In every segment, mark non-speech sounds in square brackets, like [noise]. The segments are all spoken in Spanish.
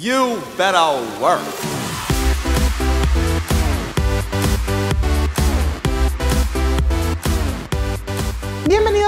You better work.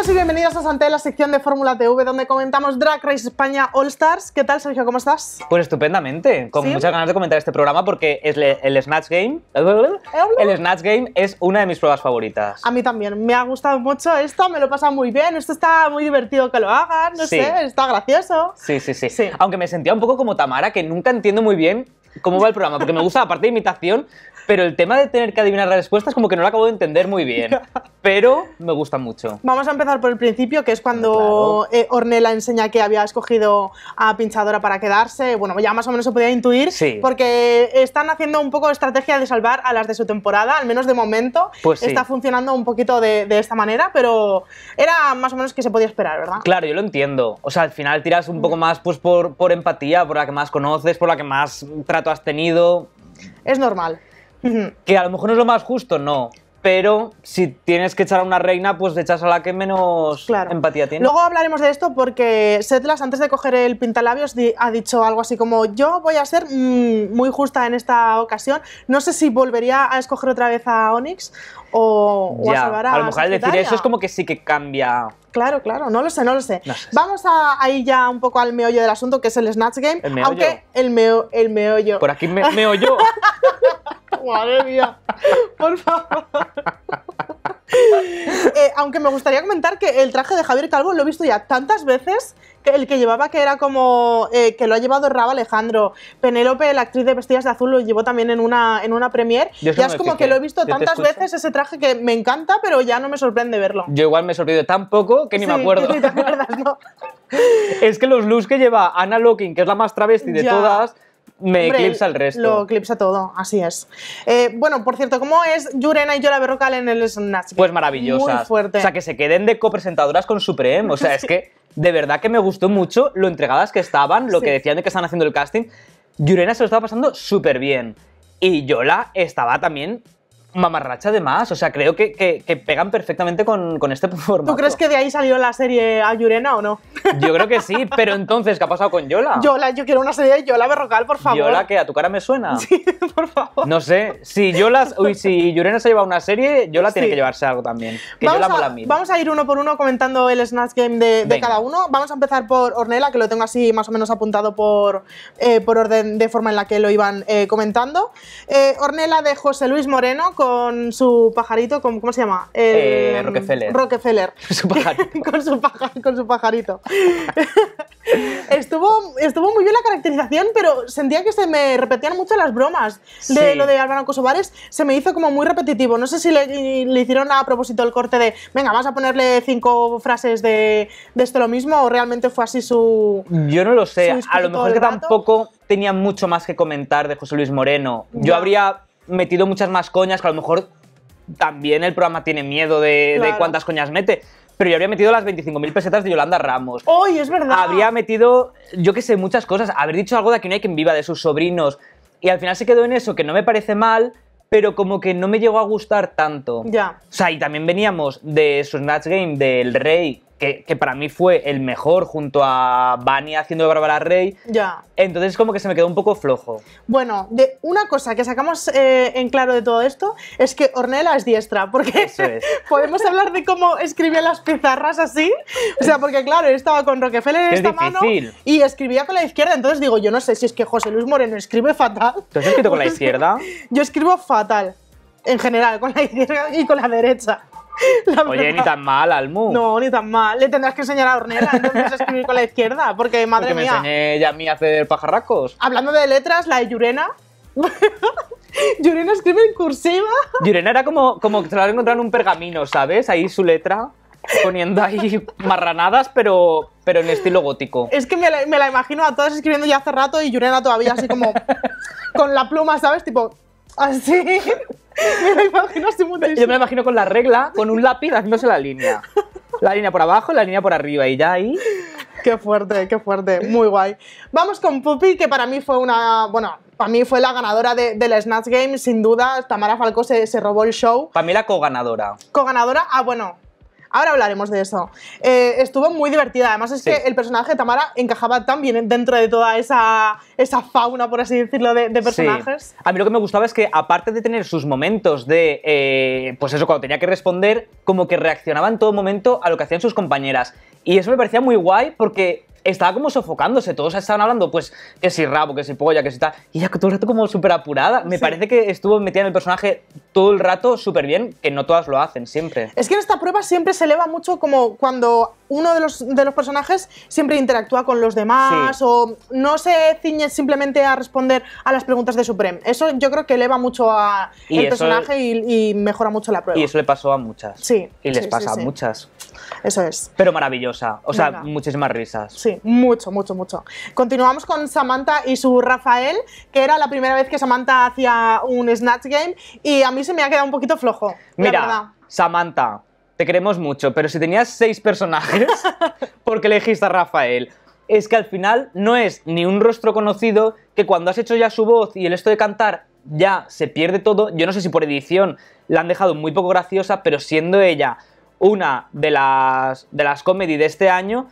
Bienvenidos y bienvenidos a Santé, la sección de Fórmula TV, donde comentamos Drag Race España All Stars. ¿Qué tal, Sergio? ¿Cómo estás? Pues estupendamente, con muchas ganas de comentar este programa porque es el Snatch Game. [laughs] El Snatch Game es una de mis pruebas favoritas. A mí también, me ha gustado mucho esto, me lo pasa muy bien, esto está muy divertido que lo hagan, no sé, está gracioso. Sí, sí, sí, sí. Aunque me sentía un poco como Tamara, que nunca entiendo muy bien cómo va el programa, porque me gusta la parte de imitación, pero el tema de tener que adivinar la respuesta es como que no lo acabo de entender muy bien. [laughs] pero me gusta mucho. Vamos a empezar por el principio, que es cuando ah, claro. Eh, enseña que había escogido a Pinchadora para quedarse. Bueno, ya más o menos se podía intuir, sí. porque están haciendo un poco de estrategia de salvar a las de su temporada, al menos de momento. Pues Está funcionando un poquito de, esta manera, pero era más o menos que se podía esperar, ¿verdad? Claro, yo lo entiendo. O sea, al final tiras un poco más pues, por empatía, por la que más conoces, por la que más trato has tenido. Es normal. ¿Que a lo mejor no es lo más justo? No pero si tienes que echar a una reina, pues echas a la que menos empatía tiene. Luego hablaremos de esto porque Setlas, antes de coger el pintalabios, ha dicho algo así como: Yo voy a ser mm, muy justa en esta ocasión. No sé si volvería a escoger otra vez a Onyx o, a salvar a. A lo mejor decir eso es como que sí que cambia. Claro, claro, no lo sé, no lo sé. Vamos a, ir ya un poco al meollo del asunto, que es el Snatch Game. ¿El Aunque el, meo, el meollo. Por aquí me, meollo. [laughs] Madre mía, por favor. Eh, aunque me gustaría comentar que el traje de Javier Calvo lo he visto ya tantas veces que el que llevaba que era como eh, que lo ha llevado Raba Alejandro, Penélope, la actriz de Vestidas de Azul, lo llevó también en una, en una ya es como que, lo he visto tantas veces ese traje que me encanta, pero ya no me sorprende verlo. Yo igual me he sorprendido tan poco que ni me acuerdo. [laughs] [laughs] es que los looks que lleva Ana Locking, que es la más travesti de todas me eclipsa el resto. Lo eclipsa todo, así es. Eh, bueno, por cierto, ¿cómo es Yurena y Yola Berrocal en el Snatch? Pues maravillosa. Muy fuerte. O sea, que se queden de copresentadoras con Supreme. O sea, [laughs] es que de verdad que me gustó mucho lo entregadas que estaban, lo que decían de que están haciendo el casting. Yurena se lo estaba pasando súper bien. Y Yola estaba también mamarracha además, o sea, creo que, pegan perfectamente con, este [laughs] formato. ¿Tú crees que de ahí salió la serie a Yurena o no? Yo creo que sí, pero entonces, ¿qué ha pasado con Yola? Yola, yo quiero una serie de Yola Berrocal, por favor. Yola, que a tu cara me suena. [laughs] Sí, por favor. No sé, si Yola, uy, si Yurena se lleva una serie, Yola tiene que llevarse algo también. vamos, a, ir uno por uno comentando el Snatch Game de, cada uno. Vamos a empezar por Ornela, que lo tengo así más o menos apuntado por, eh, por orden de forma en la que lo iban eh, comentando. Eh, de José Luis Moreno, con su pajarito, ¿cómo se llama? Eh, Rockefeller. Rockefeller. [laughs] [laughs] con, su pajarito. [laughs] estuvo, estuvo muy bien la caracterización, pero sentía que se me repetían mucho las bromas de lo de Álvaro Cosovares. Se me hizo como muy repetitivo. No sé si le, hicieron a propósito el corte de, venga, vas a ponerle cinco frases de, de esto lo mismo, o realmente fue así su... Yo no lo sé. A lo mejor es que tampoco tenía mucho más que comentar de José Luis Moreno. Yo habría metido muchas más coñas, que a lo mejor también el programa tiene miedo de, cuántas coñas mete. Pero yo habría metido las 25.000 pesetas de Yolanda Ramos. ¡Hoy, es verdad! Habría metido, yo qué sé, muchas cosas. Haber dicho algo de Aquí no hay quien viva, de sus sobrinos. Y al final se quedó en eso, que no me parece mal, pero como que no me llegó a gustar tanto. Ya. O sea, y también veníamos de Snatch Game, del Rey, que, para mí fue el mejor junto a Bani haciendo de Bárbara Rey. Ya. Entonces como que se me quedó un poco flojo. Bueno, de una cosa que sacamos eh, en claro de todo esto es que Ornella es diestra, porque [laughs] podemos hablar de cómo escribía las pizarras así. O sea, porque claro, él estaba con Rockefeller en esta mano y escribía con la izquierda. Entonces digo, yo no sé si es que José Luis Moreno escribe fatal. ¿Tú has escrito con la izquierda? [laughs] yo escribo fatal en general, con la izquierda y con la derecha. [laughs] Oye, ni tan mal, Almu. No, ni tan mal. Le tendrás que enseñar a vas a escribir con la izquierda, porque madre porque me enseñé ya a mí a hacer pajarracos. Hablando de letras, la de Yurena. Yurena [laughs] escribe en cursiva. Yurena era como, como que se la había en un pergamino, ¿sabes? Ahí su letra poniendo ahí [laughs] marranadas, pero, pero en estilo gótico. Es que me la, me la, imagino a todas escribiendo ya hace rato y Yurena todavía así como con la pluma, ¿sabes? Tipo, Así. ¿Ah, [laughs] me lo Yo me lo imagino con la regla, con un lápiz haciéndose la línea. La línea por abajo, la línea por arriba y ya ahí. Qué fuerte, qué fuerte, muy guay. Vamos con puppy que para mí fue una, bueno, para mí fue la ganadora de, del Snatch Game, sin duda. Tamara Falcó se, se robó el show. Para mí la co ganadora co-ganadora ah, bueno, Ahora hablaremos de eso. Eh, estuvo muy divertida. Además, es que el personaje Tamara encajaba tan bien dentro de toda esa, esa fauna, por así decirlo, de, personajes. A mí lo que me gustaba es que, aparte de tener sus momentos de. Eh, pues eso, cuando tenía que responder, como que reaccionaba en todo momento a lo que hacían sus compañeras. Y eso me parecía muy guay porque estaba como sofocándose, todos estaban hablando, pues, que si rabo, que si polla, que si tal, y ya todo el rato como súper apurada. Me parece que estuvo metida en el personaje todo el rato súper bien, que no todas lo hacen siempre. Es que en esta prueba siempre se eleva mucho como cuando uno de los, de los personajes siempre interactúa con los demás o no se ciñe simplemente a responder a las preguntas de Supreme. Eso yo creo que eleva mucho a el personaje y, mejora mucho la prueba. Y eso le pasó a muchas. Sí. Y les pasa a muchas. Eso es. Pero maravillosa. O sea, muchísimas risas. Sí, mucho, mucho, mucho. Continuamos con Samantha y su Rafael, que era la primera vez que Samantha hacía un Snatch Game y a mí se me ha quedado un poquito flojo. Mira, la Samantha, te queremos mucho, pero si tenías seis personajes, [laughs] ¿por qué elegiste a Rafael? Es que al final no es ni un rostro conocido que cuando has hecho ya su voz y el esto de cantar ya se pierde todo. Yo no sé si por edición la han dejado muy poco graciosa, pero siendo ella una de las, de las comedy de este año,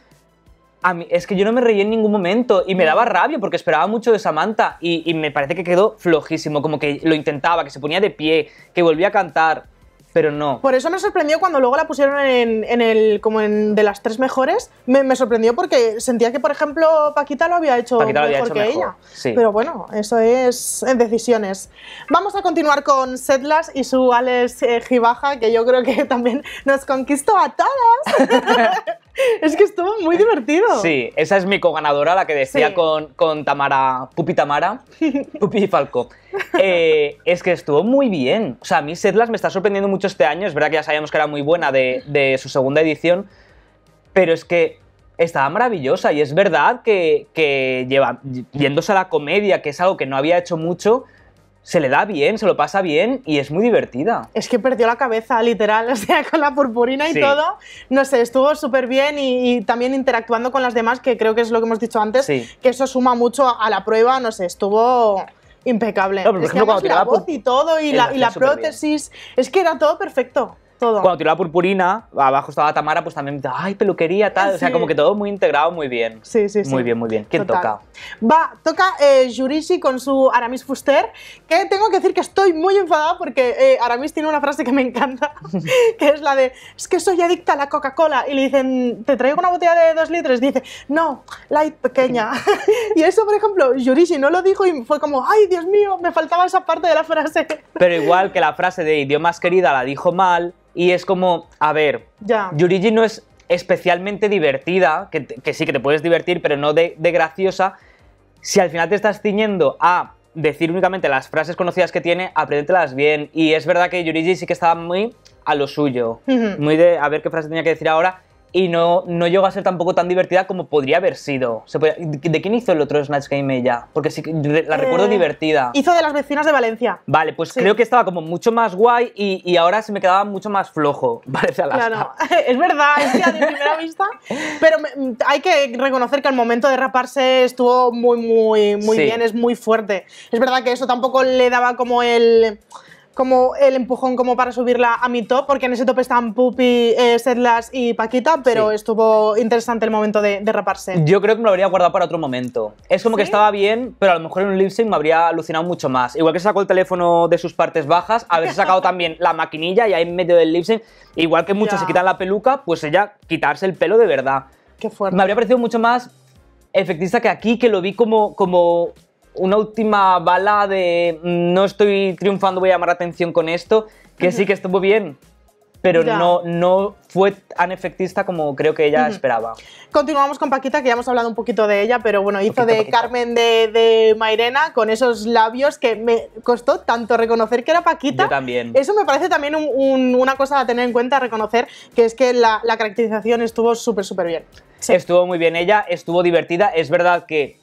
a mí, es que yo no me reí en ningún momento y me daba rabia porque esperaba mucho de Samantha y me parece que quedó flojísimo, como que lo intentaba, que se ponía de pie, que volvía a cantar pero no. Por eso me sorprendió cuando luego la pusieron en, el como en de las tres mejores. Me, sorprendió porque sentía que, por ejemplo, Paquita lo había hecho mejor que ella. Sí. Pero bueno, eso es en decisiones. Vamos a continuar con Sedlas y su Alex eh, Gibaja, que yo creo que también nos conquistó a todas. [laughs] [laughs] Es que estuvo muy divertido. Sí, esa es mi ganadora la que decía con, Tamara, Pupi Tamara, [laughs] Pupi Falco. Eh, es que estuvo muy bien. O sea, a mí Setlas me está sorprendiendo mucho este año. Es verdad que ya sabíamos que era muy buena de, su segunda edición, pero es que estaba maravillosa y es verdad que, que lleva, yéndose a la comedia, que es algo que no había hecho mucho, se le da bien, se lo pasa bien y es muy divertida. Es que perdió la cabeza, literal, [laughs] o sea, con la purpurina y todo. No sé, estuvo súper bien y, también interactuando con las demás, que creo que es lo que hemos dicho antes, que eso suma mucho a la prueba, no sé, estuvo impecable. No, pero por es la voz y todo y la, prótesis, es que era todo perfecto. Cuando tiró la purpurina, abajo estaba Tamara, pues también, ay, peluquería, tal. O sea, como que todo muy integrado, muy bien. Sí, sí, sí. Muy bien, muy bien. ¿Quién toca? Va, toca eh, con su Aramis Fuster, que tengo que decir que estoy muy enfadada porque eh, Aramis tiene una frase que me encanta, [laughs] que es la de, es que soy adicta a la Coca-Cola. Y le dicen, ¿te traigo una botella de dos litros? dice, no, light pequeña. [laughs] y eso, por ejemplo, Jurishi no lo dijo y fue como, ay, Dios mío, me faltaba esa parte de la frase. Pero igual que la frase de más querida la dijo mal, y es como, a ver, ya. no es especialmente divertida, que, sí que te puedes divertir, pero no de, graciosa, si al final te estás ciñendo a decir únicamente las frases conocidas que tiene, apréndetelas bien. Y es verdad que Yuriji sí que estaba muy a lo suyo, muy de a ver qué frase tenía que decir ahora, y no, no llegó a ser tampoco tan divertida como podría haber sido. ¿De quién hizo el otro Snatch Game ella? Porque sí, la recuerdo eh, divertida. Hizo de las vecinas de Valencia. Vale, pues creo que estaba como mucho más guay y, ahora se me quedaba mucho más flojo. Parece [laughs] [laughs] es verdad, es que a primera vista. Pero hay que reconocer que al momento de raparse estuvo muy, muy, muy bien, es muy fuerte. Es verdad que eso tampoco le daba como el como el empujón como para subirla a mi top, porque en ese top están Puppy, eh, Sedlas y Paquita, pero estuvo interesante el momento de, raparse. Yo creo que me lo habría guardado para otro momento. Es como que estaba bien, pero a lo mejor en un lip sync me habría alucinado mucho más. Igual que sacó el teléfono de sus partes bajas, a veces sacado [laughs] también la maquinilla y ahí en medio del lip igual que muchos se quitan la peluca, pues ella quitarse el pelo de verdad. Qué fuerte. Me habría parecido mucho más efectista que aquí, que lo vi como, como una última bala de mm, no estoy triunfando, voy a llamar atención con esto, que sí que estuvo bien, pero no, no fue tan efectista como creo que ella esperaba. Continuamos con Paquita, que ya hemos hablado un poquito de ella, pero bueno, hizo de Carmen de, de, Mairena con esos labios que me costó tanto reconocer que era Paquita. también. Eso me parece también una cosa a tener en cuenta, reconocer que es que la, caracterización estuvo súper, súper bien. Estuvo muy bien ella, estuvo divertida. Es verdad que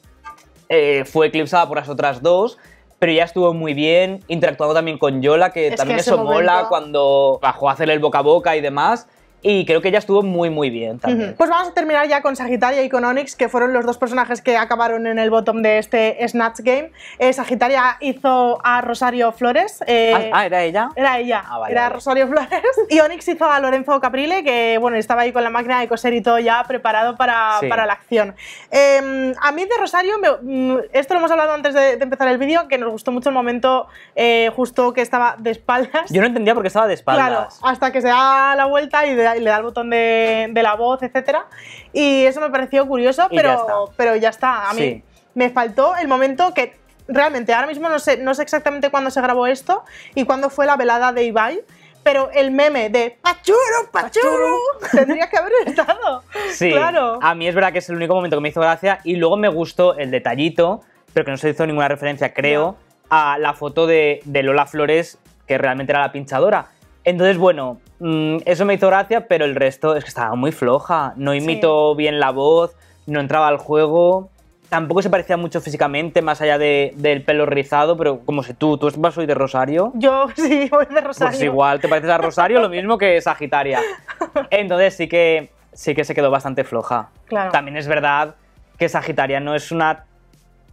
eh, fue eclipsada por las otras dos, pero ya estuvo muy bien, interactuando también con Yola, que también eso mola cuando bajó a hacer el boca a boca y demás y creo que ella estuvo muy muy bien también. Pues vamos a terminar ya con Sagitaria y con Onyx, que fueron los dos personajes que acabaron en el bottom de este Snatch Game. Eh, Sagitaria hizo a Rosario Flores. Eh, ah, ah, ¿era ella? Era ella, ah, era Rosario Flores. [laughs] Y Onyx hizo a Lorenzo Caprile, que bueno, estaba ahí con la máquina de coser y todo ya preparado para, la acción. Em, a mí de Rosario, mm, esto lo hemos hablado antes de, de, empezar el vídeo, que nos gustó mucho el momento eh, justo que estaba de espaldas. Yo no entendía por qué estaba de espaldas. Claro, hasta que se da la vuelta y de le da el botón de, la voz, etcétera. Y eso me pareció curioso, pero ya está. pero ya está. A mí me faltó el momento que realmente ahora mismo no sé, no sé exactamente cuándo se grabó esto y cuándo fue la velada de Ibai. Pero el meme de Pachuru, Pachuru, [laughs] tendría que haber estado. Sí, claro. A mí es verdad que es el único momento que me hizo gracia y luego me gustó el detallito, pero que no se hizo ninguna referencia, creo, a la foto de, de Lola Flores, que realmente era la pinchadora entonces, bueno, mm, eso me hizo gracia, pero el resto es que estaba muy floja. No imitó bien la voz, no entraba al juego. Tampoco se parecía mucho físicamente, más allá del pelo rizado, pero como si tú, tú vas hoy de Rosario. Yo [laughs] sí, voy de pues Rosario. Pues igual, te pareces a Rosario lo mismo que Sagitaria. [laughs] Entonces sí que, sí que se quedó bastante floja. Claro. También es verdad que Sagitaria no es una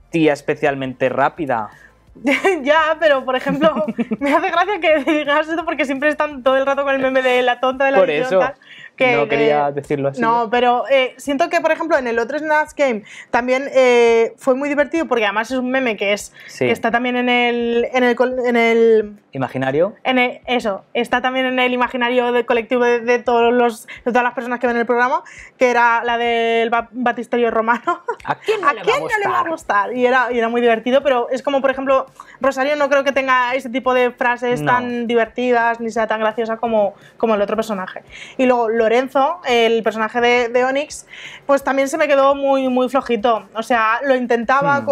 tía especialmente rápida. [laughs] ya, pero por ejemplo, [laughs] me hace gracia que digas esto porque siempre están todo el rato con el meme de la tonta de la por no quería decirlo así. No, pero eh, siento que, por ejemplo, en el otro Snatch Game también eh, fue muy divertido porque además es un meme que es está también en el, en el, imaginario. En eso, está también en el imaginario del colectivo de, todos los, todas las personas que ven el programa, que era la del batisterio romano. ¿A quién no, [laughs] le, va a gustar? Y era, era muy divertido, pero es como, por ejemplo, Rosario no creo que tenga ese tipo de frases tan divertidas ni sea tan graciosa como, como el otro personaje. Y luego lo Lorenzo, el personaje de, Onyx, pues también se me quedó muy, muy flojito. O sea, lo intentaba hmm.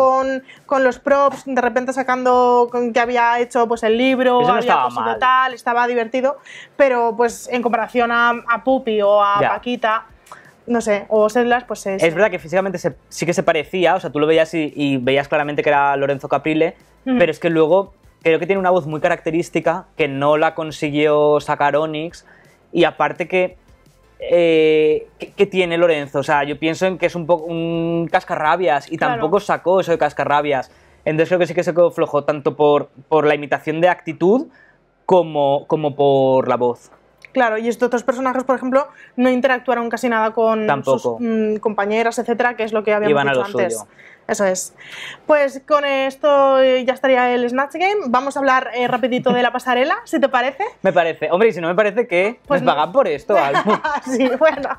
con, los props, de repente sacando que había hecho pues, el libro, había estaba tal, estaba divertido, pero pues en comparación a, a Pupi o a Paquita no sé, o Sedlas, pues es. Es verdad que físicamente sí que se parecía, o sea, tú lo veías y, veías claramente que era Lorenzo Caprile, hmm. pero es que luego creo que tiene una voz muy característica que no la consiguió sacar Onyx, y aparte que eh, ¿qué tiene Lorenzo. O sea, yo pienso en que es un poco un cascarrabias y tampoco sacó eso de cascarrabias. Entonces creo que sí que se quedó flojo, tanto por, la imitación de actitud como por la voz. Claro, y estos otros personajes, por ejemplo, no interactuaron casi nada con sus mm, compañeras, etcétera, que es lo que habíamos Iban antes. Eso es. Pues con esto eh, ya estaría el Snatch Game. Vamos a hablar eh, rapidito de la [laughs] pasarela, si te parece. Me parece. Hombre, y si no me parece, ¿qué? Pues vagad por esto [laughs] algo. sí, bueno.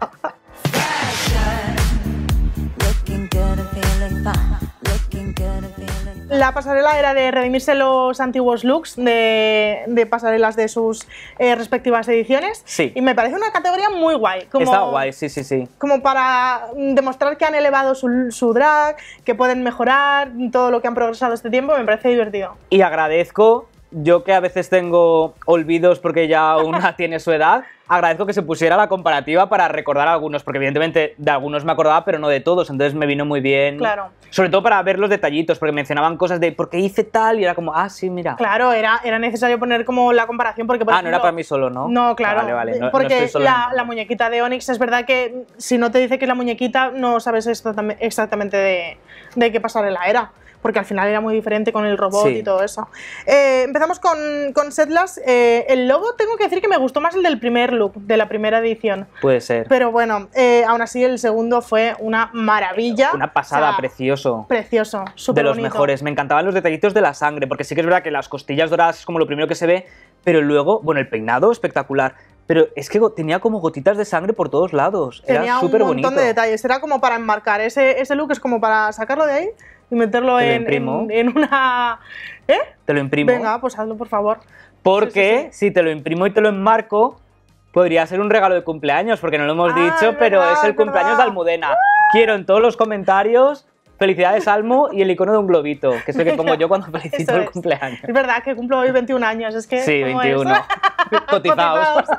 La pasarela era de redimirse los antiguos looks de, pasarelas de sus eh, respectivas ediciones. Sí. Y me parece una categoría muy guay. Está guay, sí, sí, sí. Como para demostrar que han elevado su, su drag, que pueden mejorar todo lo que han progresado este tiempo, me parece divertido. Y agradezco yo que a veces tengo olvidos porque ya una [laughs] tiene su edad, agradezco que se pusiera la comparativa para recordar algunos, porque evidentemente de algunos me acordaba, pero no de todos, entonces me vino muy bien. Claro. Sobre todo para ver los detallitos, porque mencionaban cosas de por qué hice tal y era como, ah, sí, mira. Claro, era, era necesario poner como la comparación porque... ah, no era para mí solo, ¿no? No, claro. Ah, vale, vale. porque la, muñequita de Onix es verdad que si no te dice que es la muñequita, no sabes exactamente de, de qué pasar en la era porque al final era muy diferente con el robot y todo eso. Eh, empezamos con, con Setlas. Eh, el logo, tengo que decir que me gustó más el del primer look, de la primera edición. Puede ser. Pero bueno, eh, aún así el segundo fue una maravilla. Una pasada, precioso. Precioso, súper De los mejores. Me encantaban los detallitos de la sangre, porque sí que es verdad que las costillas doradas es como lo primero que se ve, pero luego, bueno, el peinado espectacular. Pero es que tenía como gotitas de sangre por todos lados. Era súper bonito. un montón de detalles. Era como para enmarcar ese, ese look, es como para sacarlo de ahí y meterlo en, en, una... ¿Eh? Te lo imprimo. Venga, pues hazlo, por favor. Porque si te lo imprimo y te lo enmarco, podría ser un regalo de cumpleaños, porque no lo hemos ah, dicho, pero es el cumpleaños de Almudena. Quiero en todos los comentarios felicidades Almo, y el icono de un globito, que es el que pongo yo cuando [laughs] felicito el cumpleaños. Es verdad que cumplo hoy 21 años, es que... Sí, 21. [laughs] Cotizaos. [laughs]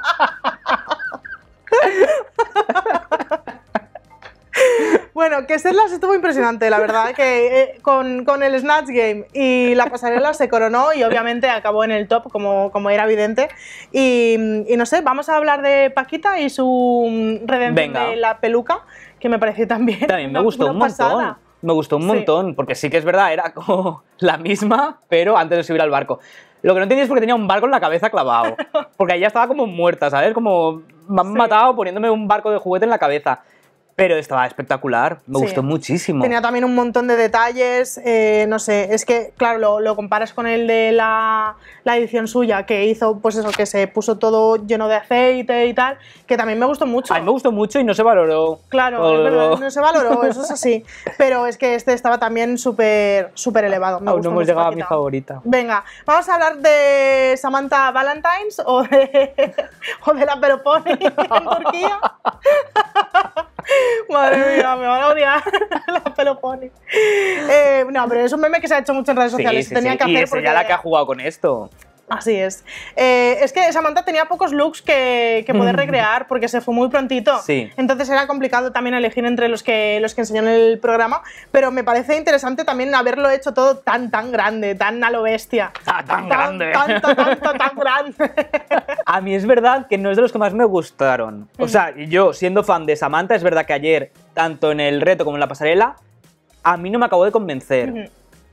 Bueno, que Serlas estuvo impresionante, la verdad, que eh, con, con, el Snatch Game y la pasarela se coronó y obviamente acabó en el top, como, como era evidente. Y, no sé, vamos a hablar de Paquita y su mm, redención de la peluca, que me pareció también. También me gustó un montón. me gustó un montón, porque sí que es verdad, era como [laughs] la misma, pero antes de subir al barco. Lo que no entendí es porque tenía un barco en la cabeza clavado, [laughs] porque ella estaba como muerta, ¿sabes? Como me han matado poniéndome un barco de juguete en la cabeza pero estaba espectacular, me gustó muchísimo. Tenía también un montón de detalles, eh, no sé, es que, claro, lo, lo comparas con el de la, la, edición suya, que hizo, pues eso, que se puso todo lleno de aceite y tal, que también me gustó mucho. A mí me gustó mucho y no se valoró. Claro, oh. es verdad, no se valoró, eso es así, pero es que este estaba también súper, súper elevado. Aún no hemos llegado a mi favorita. Venga, vamos a hablar de Samantha Valentines o de, [laughs] o de la Peropone en Turquía. [laughs] [laughs] Madre mía, me van a odiar las [laughs] pelopones. Eh, no, pero es un meme que se ha hecho mucho en redes sociales. Sí, sí, que hacer y es ya la que ha jugado con esto. Así es. Eh, es que Samantha tenía pocos looks que, poder mm. recrear porque se fue muy prontito. Sí. Entonces era complicado también elegir entre los que, los que enseñó en el programa. Pero me parece interesante también haberlo hecho todo tan, tan grande, tan a lo bestia. Ah, tan, grande. Tanto, tanto, tan grande. [laughs] A mí es verdad que no es de los que más me gustaron. O mm. sea, yo siendo fan de Samantha, es verdad que ayer, tanto en el reto como en la pasarela, a mí no me acabó de convencer.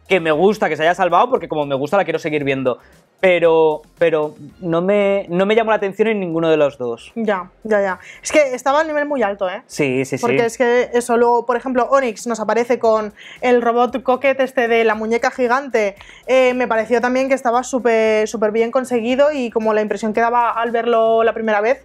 Que me gusta que se haya salvado porque como me gusta la quiero seguir viendo pero, pero no, me, no me llamó la atención en ninguno de los dos. Ya, ya, ya. Es que estaba a nivel muy alto, ¿eh? Sí, sí, sí. Porque es que eso, luego, por ejemplo, Onyx nos aparece con el robot coquete este de la muñeca gigante. Eh, me pareció también que estaba súper súper bien conseguido y como la impresión que daba al verlo la primera vez,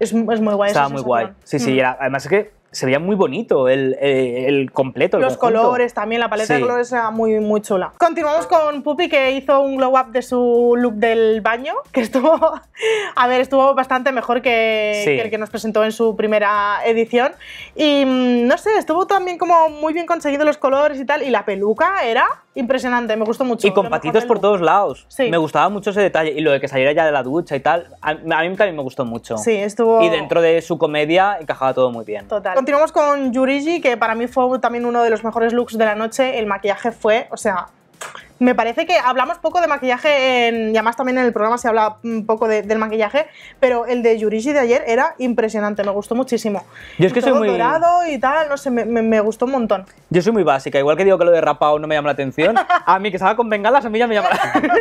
es, muy guay. Estaba muy guay. Sí, sí, mm. además es que sería muy bonito el, eh, el, completo. Los colores también, la paleta de colores era muy, muy chula. Continuamos con puppy que hizo un glow up de su look del baño, que estuvo, [laughs] a ver, estuvo bastante mejor que, el que nos presentó en su primera edición. Y mm, no sé, estuvo también como muy bien conseguido los colores y tal, y la peluca era impresionante, me gustó mucho. Y con patitos por todos lados. Me gustaba mucho ese detalle. Y lo de que saliera ya de la ducha y tal, a, mí también me gustó mucho. Sí, estuvo... Y dentro de su comedia encajaba todo muy bien. Total continuamos con Yurigi, que para mí fue también uno de los mejores looks de la noche. El maquillaje fue, o sea, me parece que hablamos poco de maquillaje, en, y además también en el programa se habla un poco del maquillaje, pero el de Yurigi de ayer era impresionante, me gustó muchísimo. Yo es que soy muy... dorado y tal, no sé, me, me, gustó un montón. Yo soy muy básica, igual que digo que lo de rapado no me llama la atención, a mí que estaba con bengalas, a mí me llama la [laughs] atención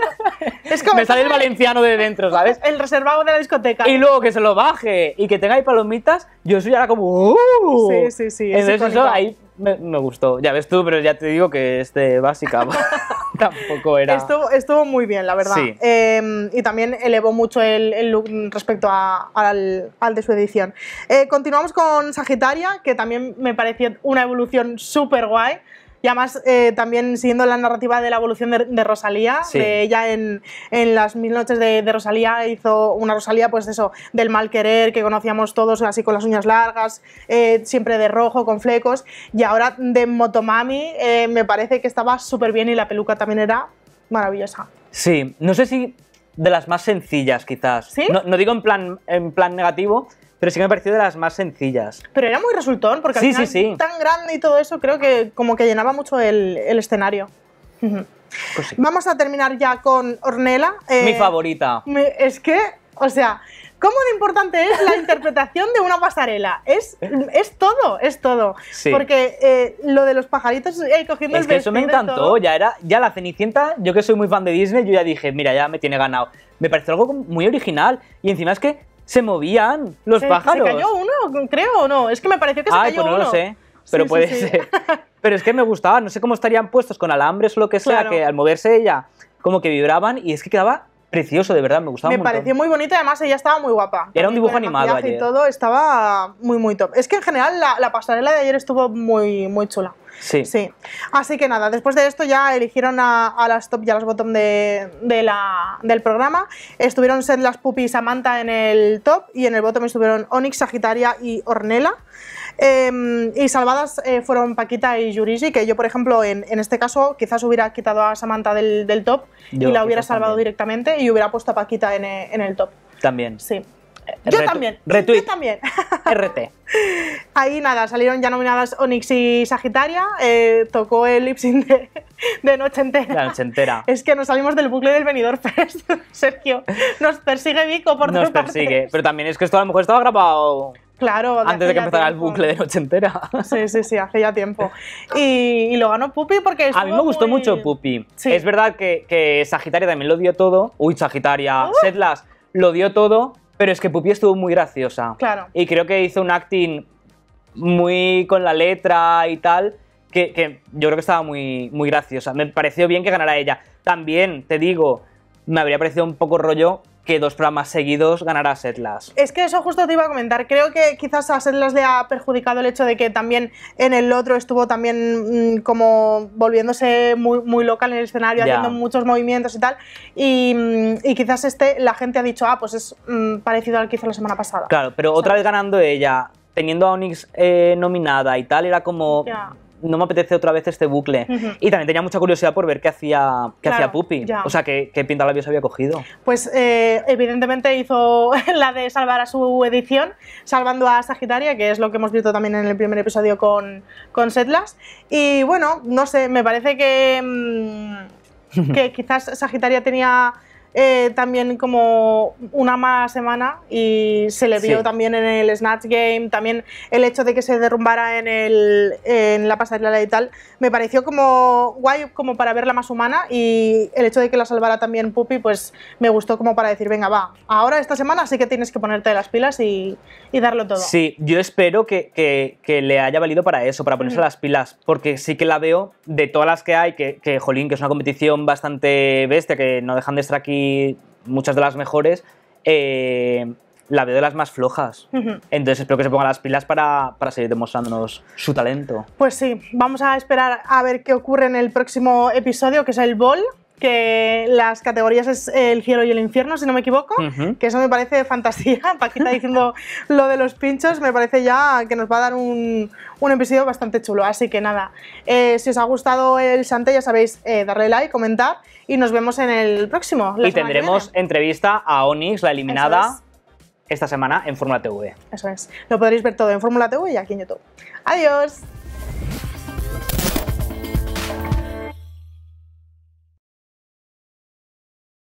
me sale el valenciano de dentro, ¿sabes? El reservado de la discoteca. Y luego que se lo baje y que tenga ahí palomitas, yo soy ahora como... ¡Uh! Sí, sí, sí. Entonces eso ahí me, gustó. Ya ves tú, pero ya te digo que este básica [laughs] tampoco era... Estuvo, estuvo, muy bien, la verdad. Sí. Em, y también elevó mucho el, look respecto al, de su edición. Eh, continuamos con Sagitaria, que también me pareció una evolución súper guay. Y además, eh, también siguiendo la narrativa de la evolución de, Rosalía, ella en, las mil noches de, Rosalía hizo una Rosalía, pues eso, del mal querer que conocíamos todos, así con las uñas largas, eh, siempre de rojo, con flecos. Y ahora de Motomami eh, me parece que estaba súper bien y la peluca también era maravillosa. Sí, no sé si de las más sencillas quizás. No, no digo en plan, en plan negativo, pero sí que me pareció de las más sencillas. Pero era muy resultón, porque al tan grande y todo eso, creo que como que llenaba mucho el, escenario. Pues Vamos a terminar ya con Ornella. Eh, mi favorita. es que, o sea, ¿cómo de importante es la [laughs] interpretación de una pasarela? Es, es todo, es todo. Porque eh, lo de los pajaritos eh, cogiendo es que Eso me encantó, ya era, ya la Cenicienta, yo que soy muy fan de Disney, yo ya dije, mira, ya me tiene ganado. Me parece algo muy original y encima es que se movían los pájaros. Se cayó uno, creo, o no. Es que me pareció que se Ay, pues no lo sé. Pero puede ser. [laughs] Pero es que me gustaba, no sé cómo estarían puestos con alambres o lo que sea, que al moverse ella como que vibraban y es que quedaba precioso, de verdad, me gustaba Me pareció muy bonita, además ella estaba muy guapa. Era un dibujo animado ayer. Y todo estaba muy, muy top. Es que en general la, la pasarela de ayer estuvo muy, muy chula. Sí. sí. Así que nada, después de esto ya eligieron a, las top y a las bottom de, de la, del programa. Estuvieron Sed, las Pupis y Samantha en el top y en el bottom estuvieron Onyx, Sagitaria y Ornella. Em, y salvadas eh, fueron Paquita y Yurishi, que yo, por ejemplo, en, en, este caso quizás hubiera quitado a Samantha del, top y la hubiera salvado directamente y hubiera puesto a Paquita en, eh, en el top. También. Sí. Eh, yo también. Retweet. Yo [laughs] RT. Ahí nada, salieron ya nominadas Onyx y Sagitaria. tocó el lipsing de, noche entera. noche entera. [laughs] Es que nos salimos del bucle del venidor Fest, [laughs] Sergio. Nos persigue Vico por Nos persigue. Pero también es que esto a lo mejor estaba grabado Claro, antes de que empezara el bucle de noche entera. Sí, sí, sí, hace ya tiempo. [laughs] Y, lo ganó Pupi porque... A mí me gustó mucho Pupi. Es verdad que, Sagitaria también lo dio todo. Uy, Sagitaria, sedlas ah. Setlas lo dio todo, pero es que Pupi estuvo muy graciosa. Claro. Y creo que hizo un acting muy con la letra y tal, que, yo creo que estaba muy, muy graciosa. Me pareció bien que ganara ella. También, te digo, me habría parecido un poco rollo que dos programas seguidos ganará Setlas. Es que eso justo te iba a comentar. Creo que quizás a Setlas le ha perjudicado el hecho de que también en el otro estuvo también mm, como volviéndose muy, local en el escenario, haciendo muchos movimientos y tal. Mm, y, quizás este la gente ha dicho, ah, pues es mm, parecido al que hizo la semana pasada. Claro, pero otra vez ganando ella, teniendo a Onyx eh, nominada y tal, era como no me apetece otra vez este bucle. Y también tenía mucha curiosidad por ver qué hacía, qué hacía Pupi. O sea, qué, qué labios había cogido. Pues eh, evidentemente hizo [laughs] la de salvar a su edición, salvando a Sagitaria, que es lo que hemos visto también en el primer episodio con, con Setlas. Y bueno, no sé, me parece que, mm, [laughs] que quizás Sagitaria tenía eh, también como una mala semana y se le vio también en el Snatch Game, también el hecho de que se derrumbara en, el, en la pasarela y tal, me pareció como guay como para verla más humana y el hecho de que la salvara también Puppy, pues me gustó como para decir, venga, va, ahora esta semana sí que tienes que ponerte las pilas y, y darlo todo. Sí, yo espero que, que, le haya valido para eso, para ponerse mm. las pilas, porque sí que la veo de todas las que hay, que, que, jolín, que es una competición bastante bestia, que no dejan de estar aquí muchas de las mejores, eh, la veo de las más flojas. Entonces espero que se pongan las pilas para, para, seguir demostrándonos su talento. Pues sí, vamos a esperar a ver qué ocurre en el próximo episodio, que es el Ball que las categorías es el cielo y el infierno, si no me equivoco, que eso me parece fantasía. [laughs] Paquita diciendo lo de los pinchos, me parece ya que nos va a dar un, un episodio bastante chulo. Así que nada, eh, si os ha gustado el Sante, ya sabéis, eh, darle like, comentar y nos vemos en el próximo. Y tendremos entrevista a Onix, la eliminada, esta semana en Fórmula TV. Eso es. Lo podréis ver todo en Fórmula TV y aquí en YouTube. Adiós.